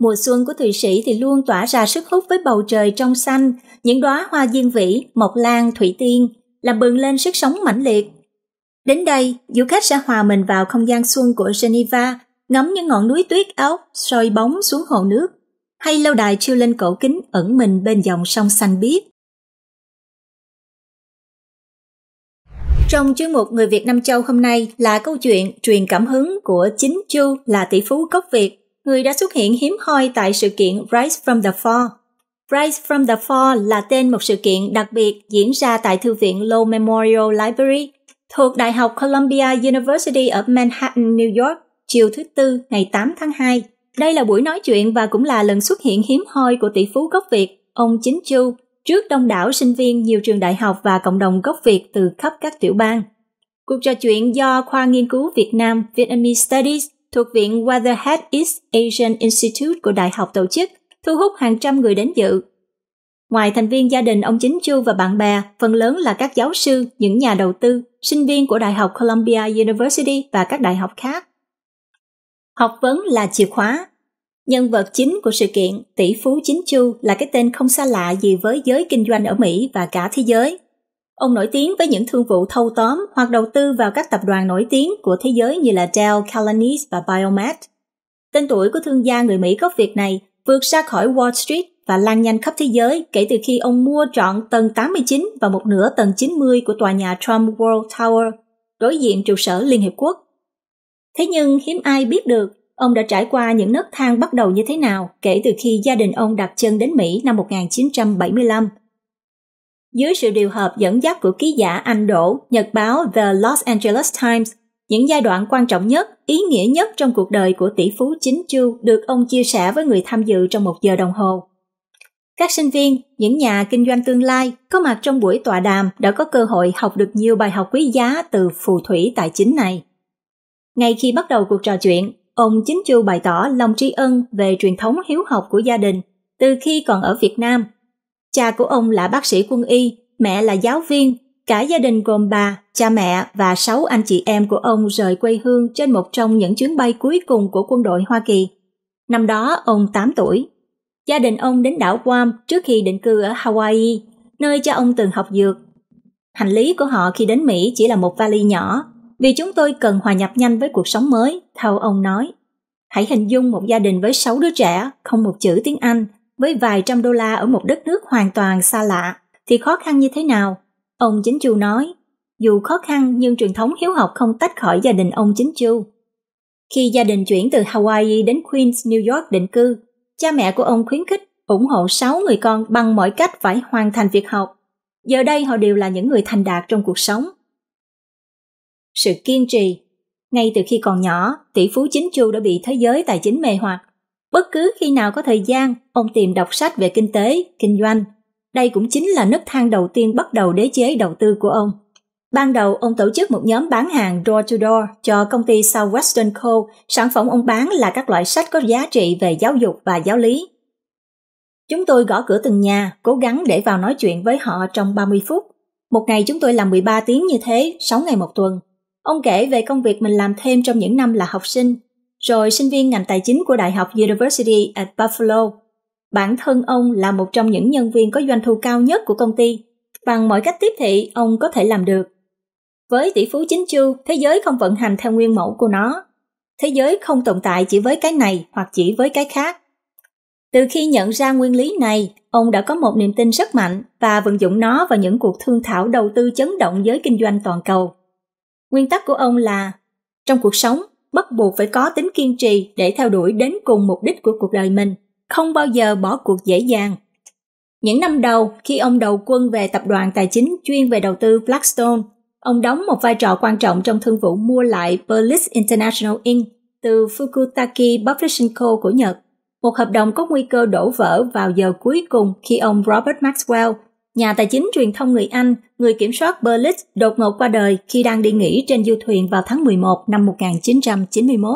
Speaker 1: Mùa xuân của Thụy Sĩ thì luôn tỏa ra sức hút với bầu trời trong xanh, những đóa hoa diên vĩ, mộc lan, thủy tiên, làm bừng lên sức sống mãnh liệt. Đến đây, du khách sẽ hòa mình vào không gian xuân của Geneva, ngắm những ngọn núi tuyết áo soi bóng xuống hồ nước hay lâu đài chiêu lên cổ kính ẩn mình bên dòng sông xanh biếc. Trong chuyên mục Người Việt Nam Châu hôm nay là câu chuyện truyền cảm hứng của chính Chu là tỷ phú gốc Việt, người đã xuất hiện hiếm hoi tại sự kiện Rise from the Fall. Rise from the Fall là tên một sự kiện đặc biệt diễn ra tại Thư viện Low Memorial Library thuộc Đại học Columbia University ở Manhattan, New York, chiều thứ Tư ngày 8 tháng 2 đây là buổi nói chuyện và cũng là lần xuất hiện hiếm hoi của tỷ phú gốc Việt, ông Chính Chu, trước đông đảo sinh viên nhiều trường đại học và cộng đồng gốc Việt từ khắp các tiểu bang. Cuộc trò chuyện do khoa nghiên cứu Việt Nam Vietnamese Studies thuộc Viện Weatherhead East Asian Institute của Đại học tổ chức, thu hút hàng trăm người đến dự. Ngoài thành viên gia đình ông Chính Chu và bạn bè, phần lớn là các giáo sư, những nhà đầu tư, sinh viên của Đại học Columbia University và các đại học khác. Học vấn là chìa khóa. Nhân vật chính của sự kiện tỷ phú chính chu là cái tên không xa lạ gì với giới kinh doanh ở Mỹ và cả thế giới. Ông nổi tiếng với những thương vụ thâu tóm hoặc đầu tư vào các tập đoàn nổi tiếng của thế giới như là Dell, Calanies và Biomat. Tên tuổi của thương gia người Mỹ gốc Việt này vượt ra khỏi Wall Street và lan nhanh khắp thế giới kể từ khi ông mua trọn tầng 89 và một nửa tầng 90 của tòa nhà Trump World Tower đối diện trụ sở Liên Hiệp Quốc Thế nhưng hiếm ai biết được ông đã trải qua những nấc thang bắt đầu như thế nào kể từ khi gia đình ông đặt chân đến Mỹ năm 1975. Dưới sự điều hợp dẫn dắt của ký giả Anh Đỗ, nhật báo The Los Angeles Times, những giai đoạn quan trọng nhất, ý nghĩa nhất trong cuộc đời của tỷ phú chính chu được ông chia sẻ với người tham dự trong một giờ đồng hồ. Các sinh viên, những nhà kinh doanh tương lai có mặt trong buổi tọa đàm đã có cơ hội học được nhiều bài học quý giá từ phù thủy tài chính này. Ngay khi bắt đầu cuộc trò chuyện, ông Chính Chu bày tỏ lòng tri ân về truyền thống hiếu học của gia đình từ khi còn ở Việt Nam. Cha của ông là bác sĩ quân y, mẹ là giáo viên, cả gia đình gồm bà, cha mẹ và sáu anh chị em của ông rời quê hương trên một trong những chuyến bay cuối cùng của quân đội Hoa Kỳ. Năm đó ông 8 tuổi. Gia đình ông đến đảo Guam trước khi định cư ở Hawaii, nơi cha ông từng học dược. Hành lý của họ khi đến Mỹ chỉ là một vali nhỏ vì chúng tôi cần hòa nhập nhanh với cuộc sống mới, Thâu ông nói. Hãy hình dung một gia đình với 6 đứa trẻ, không một chữ tiếng Anh, với vài trăm đô la ở một đất nước hoàn toàn xa lạ, thì khó khăn như thế nào? Ông Chính Chu nói, dù khó khăn nhưng truyền thống hiếu học không tách khỏi gia đình ông Chính Chu. Khi gia đình chuyển từ Hawaii đến Queens, New York định cư, cha mẹ của ông khuyến khích ủng hộ 6 người con bằng mọi cách phải hoàn thành việc học. Giờ đây họ đều là những người thành đạt trong cuộc sống sự kiên trì. Ngay từ khi còn nhỏ, tỷ phú chính chu đã bị thế giới tài chính mê hoặc. Bất cứ khi nào có thời gian, ông tìm đọc sách về kinh tế, kinh doanh. Đây cũng chính là nấc thang đầu tiên bắt đầu đế chế đầu tư của ông. Ban đầu, ông tổ chức một nhóm bán hàng door-to-door -door cho công ty Southwestern Co. Sản phẩm ông bán là các loại sách có giá trị về giáo dục và giáo lý. Chúng tôi gõ cửa từng nhà, cố gắng để vào nói chuyện với họ trong 30 phút. Một ngày chúng tôi làm 13 tiếng như thế, 6 ngày một tuần. Ông kể về công việc mình làm thêm trong những năm là học sinh, rồi sinh viên ngành tài chính của Đại học University at Buffalo. Bản thân ông là một trong những nhân viên có doanh thu cao nhất của công ty. Bằng mọi cách tiếp thị, ông có thể làm được. Với tỷ phú chính chu, thế giới không vận hành theo nguyên mẫu của nó. Thế giới không tồn tại chỉ với cái này hoặc chỉ với cái khác. Từ khi nhận ra nguyên lý này, ông đã có một niềm tin rất mạnh và vận dụng nó vào những cuộc thương thảo đầu tư chấn động giới kinh doanh toàn cầu. Nguyên tắc của ông là trong cuộc sống, bắt buộc phải có tính kiên trì để theo đuổi đến cùng mục đích của cuộc đời mình, không bao giờ bỏ cuộc dễ dàng. Những năm đầu, khi ông đầu quân về tập đoàn tài chính chuyên về đầu tư Blackstone, ông đóng một vai trò quan trọng trong thương vụ mua lại Berlis International Inc. từ Fukutaki Publishing Co. của Nhật, một hợp đồng có nguy cơ đổ vỡ vào giờ cuối cùng khi ông Robert Maxwell Nhà tài chính truyền thông người Anh, người kiểm soát Berlitz đột ngột qua đời khi đang đi nghỉ trên du thuyền vào tháng 11 năm 1991.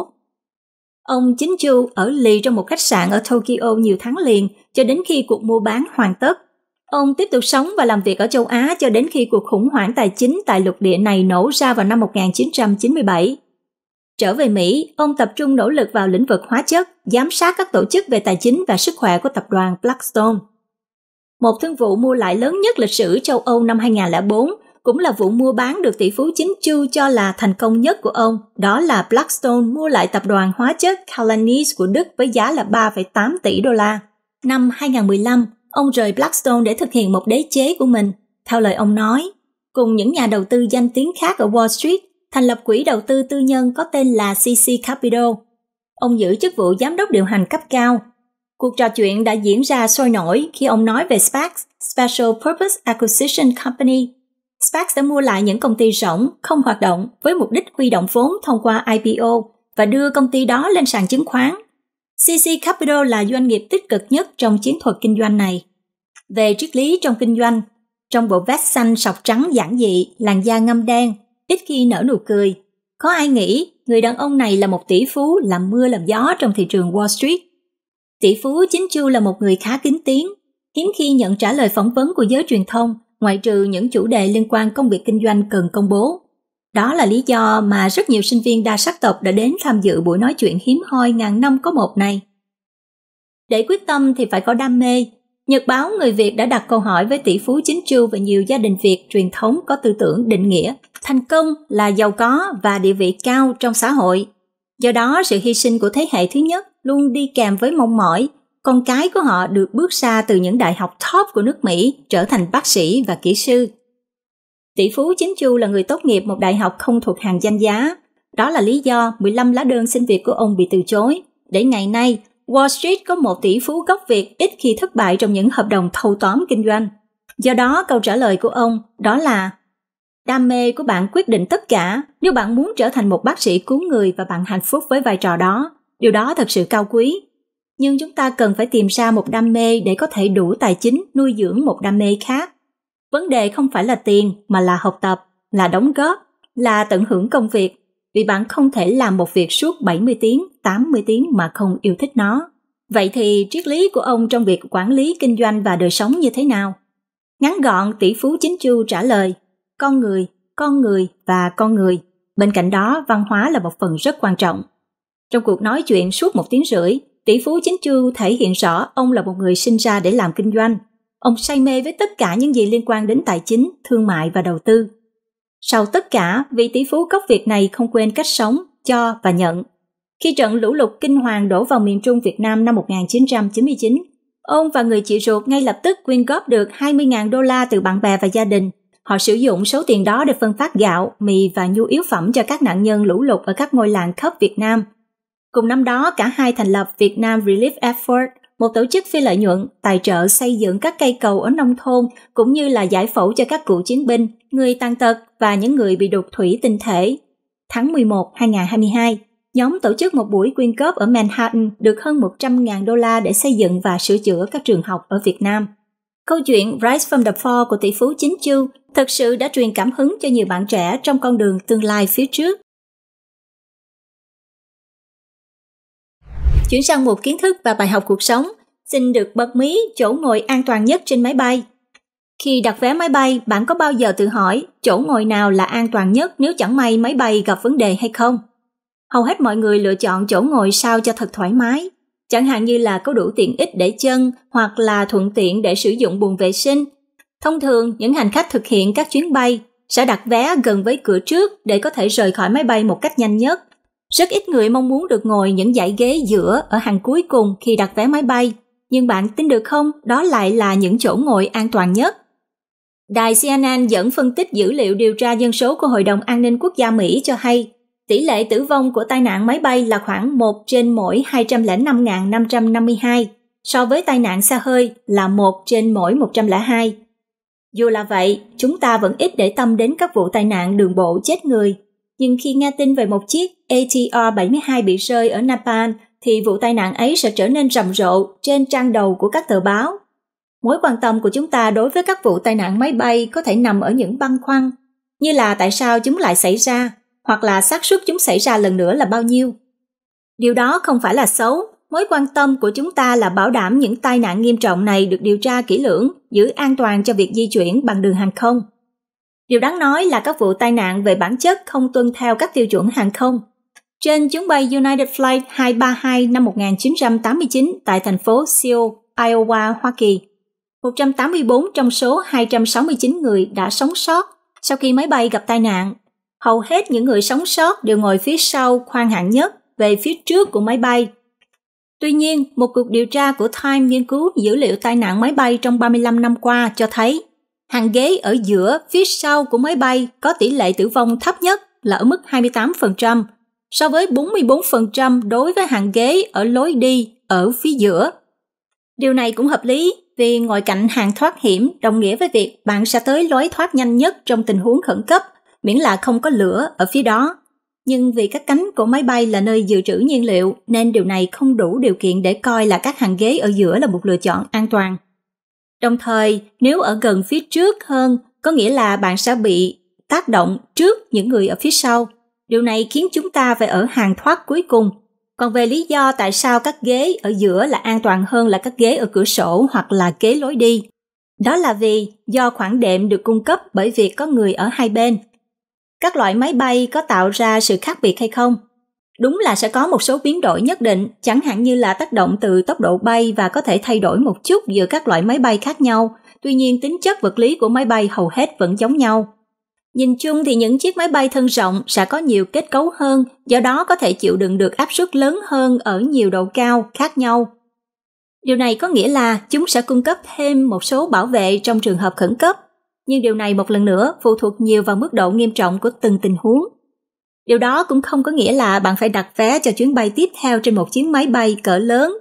Speaker 1: Ông chính chu ở lì trong một khách sạn ở Tokyo nhiều tháng liền cho đến khi cuộc mua bán hoàn tất. Ông tiếp tục sống và làm việc ở châu Á cho đến khi cuộc khủng hoảng tài chính tại lục địa này nổ ra vào năm 1997. Trở về Mỹ, ông tập trung nỗ lực vào lĩnh vực hóa chất, giám sát các tổ chức về tài chính và sức khỏe của tập đoàn Blackstone một thương vụ mua lại lớn nhất lịch sử châu Âu năm 2004, cũng là vụ mua bán được tỷ phú chính Chu cho là thành công nhất của ông, đó là Blackstone mua lại tập đoàn hóa chất Calanis của Đức với giá là 3,8 tỷ đô la. Năm 2015, ông rời Blackstone để thực hiện một đế chế của mình. Theo lời ông nói, cùng những nhà đầu tư danh tiếng khác ở Wall Street, thành lập quỹ đầu tư tư nhân có tên là CC Capital. Ông giữ chức vụ giám đốc điều hành cấp cao Cuộc trò chuyện đã diễn ra sôi nổi khi ông nói về SPAC, Special Purpose Acquisition Company. SPAC đã mua lại những công ty rỗng, không hoạt động với mục đích huy động vốn thông qua IPO và đưa công ty đó lên sàn chứng khoán. CC Capital là doanh nghiệp tích cực nhất trong chiến thuật kinh doanh này. Về triết lý trong kinh doanh, trong bộ vest xanh sọc trắng giản dị, làn da ngâm đen, ít khi nở nụ cười. Có ai nghĩ người đàn ông này là một tỷ phú làm mưa làm gió trong thị trường Wall Street? Tỷ phú Chính Chu là một người khá kín tiếng, hiếm khi nhận trả lời phỏng vấn của giới truyền thông, ngoại trừ những chủ đề liên quan công việc kinh doanh cần công bố. Đó là lý do mà rất nhiều sinh viên đa sắc tộc đã đến tham dự buổi nói chuyện hiếm hoi ngàn năm có một này. Để quyết tâm thì phải có đam mê. Nhật báo Người Việt đã đặt câu hỏi với tỷ phú chính chu và nhiều gia đình Việt truyền thống có tư tưởng định nghĩa thành công là giàu có và địa vị cao trong xã hội. Do đó, sự hy sinh của thế hệ thứ nhất luôn đi kèm với mong mỏi con cái của họ được bước ra từ những đại học top của nước Mỹ trở thành bác sĩ và kỹ sư. Tỷ phú Chính Chu là người tốt nghiệp một đại học không thuộc hàng danh giá. Đó là lý do 15 lá đơn xin việc của ông bị từ chối. Để ngày nay, Wall Street có một tỷ phú gốc Việt ít khi thất bại trong những hợp đồng thâu tóm kinh doanh. Do đó, câu trả lời của ông đó là Đam mê của bạn quyết định tất cả. Nếu bạn muốn trở thành một bác sĩ cứu người và bạn hạnh phúc với vai trò đó, Điều đó thật sự cao quý. Nhưng chúng ta cần phải tìm ra một đam mê để có thể đủ tài chính nuôi dưỡng một đam mê khác. Vấn đề không phải là tiền mà là học tập, là đóng góp, là tận hưởng công việc. Vì bạn không thể làm một việc suốt 70 tiếng, 80 tiếng mà không yêu thích nó. Vậy thì triết lý của ông trong việc quản lý kinh doanh và đời sống như thế nào? Ngắn gọn, tỷ phú chính chu trả lời, con người, con người và con người. Bên cạnh đó, văn hóa là một phần rất quan trọng. Trong cuộc nói chuyện suốt một tiếng rưỡi, tỷ phú chính chu thể hiện rõ ông là một người sinh ra để làm kinh doanh. Ông say mê với tất cả những gì liên quan đến tài chính, thương mại và đầu tư. Sau tất cả, vị tỷ phú gốc Việt này không quên cách sống, cho và nhận. Khi trận lũ lụt kinh hoàng đổ vào miền Trung Việt Nam năm 1999, ông và người chị ruột ngay lập tức quyên góp được 20.000 đô la từ bạn bè và gia đình. Họ sử dụng số tiền đó để phân phát gạo, mì và nhu yếu phẩm cho các nạn nhân lũ lụt ở các ngôi làng khắp Việt Nam – Cùng năm đó, cả hai thành lập Việt Nam Relief Effort, một tổ chức phi lợi nhuận tài trợ xây dựng các cây cầu ở nông thôn cũng như là giải phẫu cho các cựu chiến binh, người tàn tật và những người bị đột thủy tinh thể. Tháng 11 2022, nhóm tổ chức một buổi quyên góp ở Manhattan được hơn 100.000 đô la để xây dựng và sửa chữa các trường học ở Việt Nam. Câu chuyện Rise from the Fall của tỷ phú chính Chu thực sự đã truyền cảm hứng cho nhiều bạn trẻ trong con đường tương lai phía trước. Chuyển sang một kiến thức và bài học cuộc sống, xin được bật mí chỗ ngồi an toàn nhất trên máy bay. Khi đặt vé máy bay, bạn có bao giờ tự hỏi chỗ ngồi nào là an toàn nhất nếu chẳng may máy bay gặp vấn đề hay không? Hầu hết mọi người lựa chọn chỗ ngồi sao cho thật thoải mái, chẳng hạn như là có đủ tiện ích để chân hoặc là thuận tiện để sử dụng buồng vệ sinh. Thông thường, những hành khách thực hiện các chuyến bay sẽ đặt vé gần với cửa trước để có thể rời khỏi máy bay một cách nhanh nhất rất ít người mong muốn được ngồi những dãy ghế giữa ở hàng cuối cùng khi đặt vé máy bay, nhưng bạn tin được không, đó lại là những chỗ ngồi an toàn nhất. Đài CNN dẫn phân tích dữ liệu điều tra dân số của Hội đồng An ninh Quốc gia Mỹ cho hay, tỷ lệ tử vong của tai nạn máy bay là khoảng 1 trên mỗi 205.552, so với tai nạn xa hơi là 1 trên mỗi 102. Dù là vậy, chúng ta vẫn ít để tâm đến các vụ tai nạn đường bộ chết người nhưng khi nghe tin về một chiếc ATR-72 bị rơi ở Nepal thì vụ tai nạn ấy sẽ trở nên rầm rộ trên trang đầu của các tờ báo. Mối quan tâm của chúng ta đối với các vụ tai nạn máy bay có thể nằm ở những băn khoăn, như là tại sao chúng lại xảy ra, hoặc là xác suất chúng xảy ra lần nữa là bao nhiêu. Điều đó không phải là xấu, mối quan tâm của chúng ta là bảo đảm những tai nạn nghiêm trọng này được điều tra kỹ lưỡng, giữ an toàn cho việc di chuyển bằng đường hàng không. Điều đáng nói là các vụ tai nạn về bản chất không tuân theo các tiêu chuẩn hàng không. Trên chuyến bay United Flight 232 năm 1989 tại thành phố Seoul, Iowa, Hoa Kỳ, 184 trong số 269 người đã sống sót sau khi máy bay gặp tai nạn. Hầu hết những người sống sót đều ngồi phía sau khoang hạng nhất về phía trước của máy bay. Tuy nhiên, một cuộc điều tra của Time nghiên cứu dữ liệu tai nạn máy bay trong 35 năm qua cho thấy Hàng ghế ở giữa phía sau của máy bay có tỷ lệ tử vong thấp nhất là ở mức 28%, so với 44% đối với hàng ghế ở lối đi ở phía giữa. Điều này cũng hợp lý vì ngồi cạnh hàng thoát hiểm đồng nghĩa với việc bạn sẽ tới lối thoát nhanh nhất trong tình huống khẩn cấp, miễn là không có lửa ở phía đó. Nhưng vì các cánh của máy bay là nơi dự trữ nhiên liệu nên điều này không đủ điều kiện để coi là các hàng ghế ở giữa là một lựa chọn an toàn. Đồng thời, nếu ở gần phía trước hơn, có nghĩa là bạn sẽ bị tác động trước những người ở phía sau. Điều này khiến chúng ta phải ở hàng thoát cuối cùng. Còn về lý do tại sao các ghế ở giữa là an toàn hơn là các ghế ở cửa sổ hoặc là ghế lối đi, đó là vì do khoảng đệm được cung cấp bởi việc có người ở hai bên. Các loại máy bay có tạo ra sự khác biệt hay không? đúng là sẽ có một số biến đổi nhất định, chẳng hạn như là tác động từ tốc độ bay và có thể thay đổi một chút giữa các loại máy bay khác nhau. Tuy nhiên tính chất vật lý của máy bay hầu hết vẫn giống nhau. Nhìn chung thì những chiếc máy bay thân rộng sẽ có nhiều kết cấu hơn, do đó có thể chịu đựng được áp suất lớn hơn ở nhiều độ cao khác nhau. Điều này có nghĩa là chúng sẽ cung cấp thêm một số bảo vệ trong trường hợp khẩn cấp, nhưng điều này một lần nữa phụ thuộc nhiều vào mức độ nghiêm trọng của từng tình huống Điều đó cũng không có nghĩa là bạn phải đặt vé cho chuyến bay tiếp theo trên một chuyến máy bay cỡ lớn.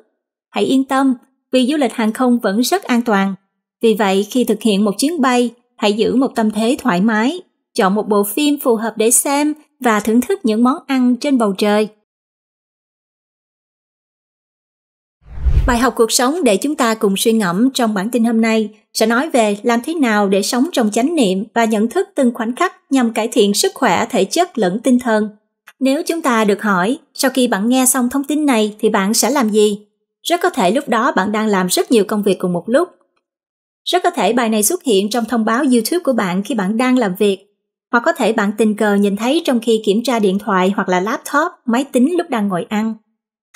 Speaker 1: Hãy yên tâm, vì du lịch hàng không vẫn rất an toàn. Vì vậy, khi thực hiện một chuyến bay, hãy giữ một tâm thế thoải mái, chọn một bộ phim phù hợp để xem và thưởng thức những món ăn trên bầu trời. Bài học cuộc sống để chúng ta cùng suy ngẫm trong bản tin hôm nay sẽ nói về làm thế nào để sống trong chánh niệm và nhận thức từng khoảnh khắc nhằm cải thiện sức khỏe thể chất lẫn tinh thần. Nếu chúng ta được hỏi, sau khi bạn nghe xong thông tin này thì bạn sẽ làm gì? Rất có thể lúc đó bạn đang làm rất nhiều công việc cùng một lúc. Rất có thể bài này xuất hiện trong thông báo YouTube của bạn khi bạn đang làm việc, hoặc có thể bạn tình cờ nhìn thấy trong khi kiểm tra điện thoại hoặc là laptop, máy tính lúc đang ngồi ăn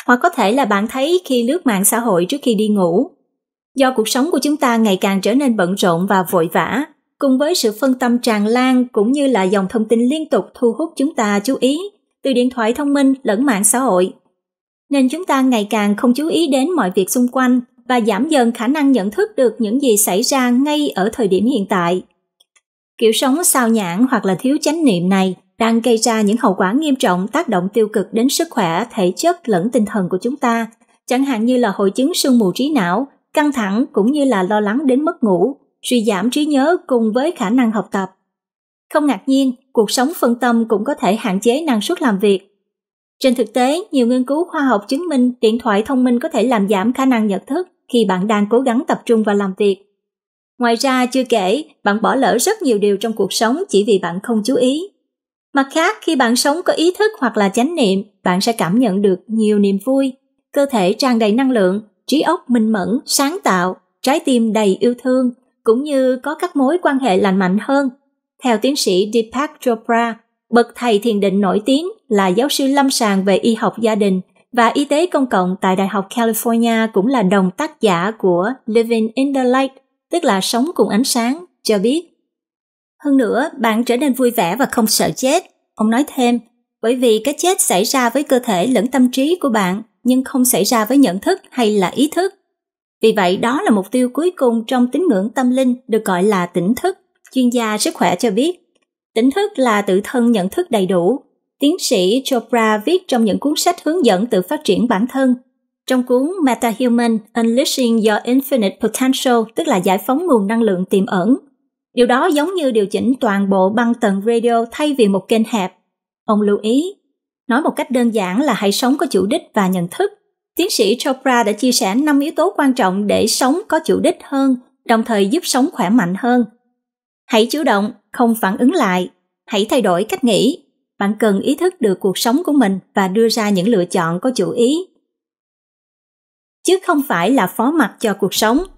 Speaker 1: hoặc có thể là bạn thấy khi lướt mạng xã hội trước khi đi ngủ. Do cuộc sống của chúng ta ngày càng trở nên bận rộn và vội vã, cùng với sự phân tâm tràn lan cũng như là dòng thông tin liên tục thu hút chúng ta chú ý, từ điện thoại thông minh lẫn mạng xã hội. Nên chúng ta ngày càng không chú ý đến mọi việc xung quanh và giảm dần khả năng nhận thức được những gì xảy ra ngay ở thời điểm hiện tại. Kiểu sống sao nhãn hoặc là thiếu chánh niệm này đang gây ra những hậu quả nghiêm trọng tác động tiêu cực đến sức khỏe, thể chất lẫn tinh thần của chúng ta, chẳng hạn như là hội chứng sương mù trí não, căng thẳng cũng như là lo lắng đến mất ngủ, suy giảm trí nhớ cùng với khả năng học tập. Không ngạc nhiên, cuộc sống phân tâm cũng có thể hạn chế năng suất làm việc. Trên thực tế, nhiều nghiên cứu khoa học chứng minh điện thoại thông minh có thể làm giảm khả năng nhận thức khi bạn đang cố gắng tập trung và làm việc. Ngoài ra, chưa kể, bạn bỏ lỡ rất nhiều điều trong cuộc sống chỉ vì bạn không chú ý. Mặt khác, khi bạn sống có ý thức hoặc là chánh niệm, bạn sẽ cảm nhận được nhiều niềm vui, cơ thể tràn đầy năng lượng, trí óc minh mẫn, sáng tạo, trái tim đầy yêu thương, cũng như có các mối quan hệ lành mạnh hơn. Theo tiến sĩ Deepak Chopra, bậc thầy thiền định nổi tiếng là giáo sư lâm sàng về y học gia đình và y tế công cộng tại Đại học California cũng là đồng tác giả của Living in the Light, tức là sống cùng ánh sáng, cho biết hơn nữa, bạn trở nên vui vẻ và không sợ chết. Ông nói thêm, bởi vì cái chết xảy ra với cơ thể lẫn tâm trí của bạn, nhưng không xảy ra với nhận thức hay là ý thức. Vì vậy, đó là mục tiêu cuối cùng trong tín ngưỡng tâm linh được gọi là tỉnh thức. Chuyên gia sức khỏe cho biết, tỉnh thức là tự thân nhận thức đầy đủ. Tiến sĩ Chopra viết trong những cuốn sách hướng dẫn tự phát triển bản thân. Trong cuốn Meta Human Unleashing Your Infinite Potential, tức là giải phóng nguồn năng lượng tiềm ẩn, Điều đó giống như điều chỉnh toàn bộ băng tần radio thay vì một kênh hẹp. Ông lưu ý, nói một cách đơn giản là hãy sống có chủ đích và nhận thức. Tiến sĩ Chopra đã chia sẻ 5 yếu tố quan trọng để sống có chủ đích hơn, đồng thời giúp sống khỏe mạnh hơn. Hãy chủ động, không phản ứng lại. Hãy thay đổi cách nghĩ. Bạn cần ý thức được cuộc sống của mình và đưa ra những lựa chọn có chủ ý. Chứ không phải là phó mặc cho cuộc sống –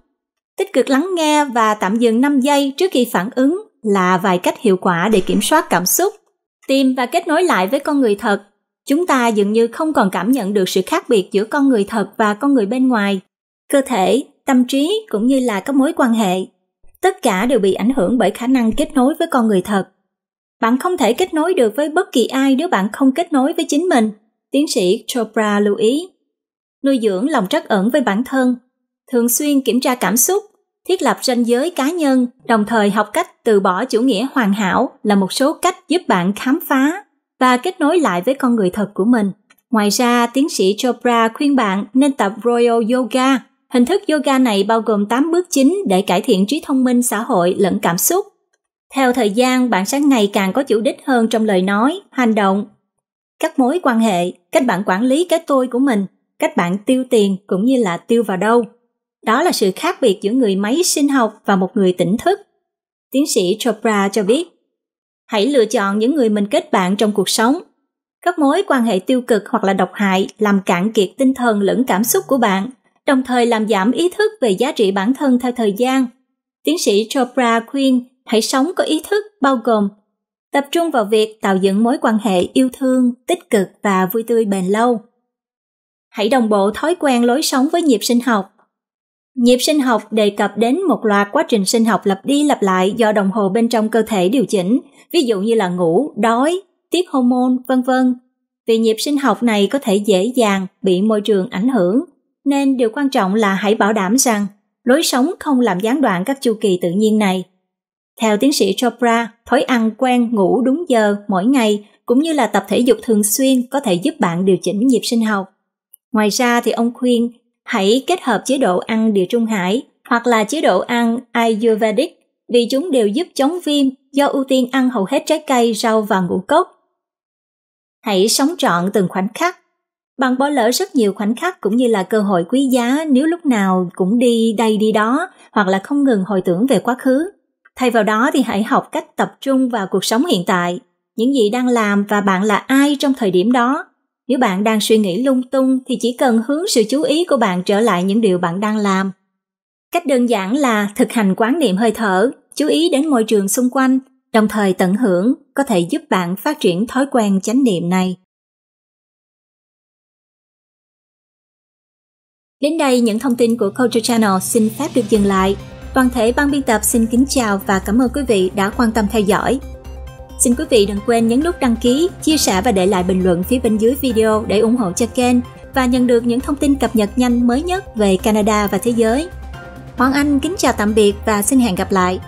Speaker 1: Tích cực lắng nghe và tạm dừng 5 giây trước khi phản ứng là vài cách hiệu quả để kiểm soát cảm xúc. Tìm và kết nối lại với con người thật. Chúng ta dường như không còn cảm nhận được sự khác biệt giữa con người thật và con người bên ngoài. Cơ thể, tâm trí cũng như là các mối quan hệ, tất cả đều bị ảnh hưởng bởi khả năng kết nối với con người thật. Bạn không thể kết nối được với bất kỳ ai nếu bạn không kết nối với chính mình, tiến sĩ Chopra lưu ý. Nuôi dưỡng lòng trắc ẩn với bản thân thường xuyên kiểm tra cảm xúc thiết lập ranh giới cá nhân đồng thời học cách từ bỏ chủ nghĩa hoàn hảo là một số cách giúp bạn khám phá và kết nối lại với con người thật của mình ngoài ra tiến sĩ chopra khuyên bạn nên tập royal yoga hình thức yoga này bao gồm 8 bước chính để cải thiện trí thông minh xã hội lẫn cảm xúc theo thời gian bạn sẽ ngày càng có chủ đích hơn trong lời nói hành động các mối quan hệ cách bạn quản lý cái tôi của mình cách bạn tiêu tiền cũng như là tiêu vào đâu đó là sự khác biệt giữa người máy sinh học và một người tỉnh thức. Tiến sĩ Chopra cho biết, hãy lựa chọn những người mình kết bạn trong cuộc sống. Các mối quan hệ tiêu cực hoặc là độc hại làm cạn kiệt tinh thần lẫn cảm xúc của bạn, đồng thời làm giảm ý thức về giá trị bản thân theo thời gian. Tiến sĩ Chopra khuyên hãy sống có ý thức bao gồm tập trung vào việc tạo dựng mối quan hệ yêu thương, tích cực và vui tươi bền lâu. Hãy đồng bộ thói quen lối sống với nhịp sinh học. Nhịp sinh học đề cập đến một loạt quá trình sinh học lặp đi lặp lại do đồng hồ bên trong cơ thể điều chỉnh, ví dụ như là ngủ, đói, tiết hormone, vân vân. Vì nhịp sinh học này có thể dễ dàng bị môi trường ảnh hưởng, nên điều quan trọng là hãy bảo đảm rằng lối sống không làm gián đoạn các chu kỳ tự nhiên này. Theo tiến sĩ Chopra, thói ăn quen ngủ đúng giờ mỗi ngày cũng như là tập thể dục thường xuyên có thể giúp bạn điều chỉnh nhịp sinh học. Ngoài ra thì ông khuyên hãy kết hợp chế độ ăn địa trung hải hoặc là chế độ ăn Ayurvedic vì chúng đều giúp chống viêm do ưu tiên ăn hầu hết trái cây, rau và ngũ cốc. Hãy sống trọn từng khoảnh khắc. Bạn bỏ lỡ rất nhiều khoảnh khắc cũng như là cơ hội quý giá nếu lúc nào cũng đi đây đi đó hoặc là không ngừng hồi tưởng về quá khứ. Thay vào đó thì hãy học cách tập trung vào cuộc sống hiện tại, những gì đang làm và bạn là ai trong thời điểm đó nếu bạn đang suy nghĩ lung tung thì chỉ cần hướng sự chú ý của bạn trở lại những điều bạn đang làm. Cách đơn giản là thực hành quán niệm hơi thở, chú ý đến môi trường xung quanh, đồng thời tận hưởng có thể giúp bạn phát triển thói quen chánh niệm này. Đến đây những thông tin của Culture Channel xin phép được dừng lại. Toàn thể ban biên tập xin kính chào và cảm ơn quý vị đã quan tâm theo dõi. Xin quý vị đừng quên nhấn nút đăng ký, chia sẻ và để lại bình luận phía bên dưới video để ủng hộ cho kênh và nhận được những thông tin cập nhật nhanh mới nhất về Canada và thế giới. Hoàng Anh kính chào tạm biệt và xin hẹn gặp lại.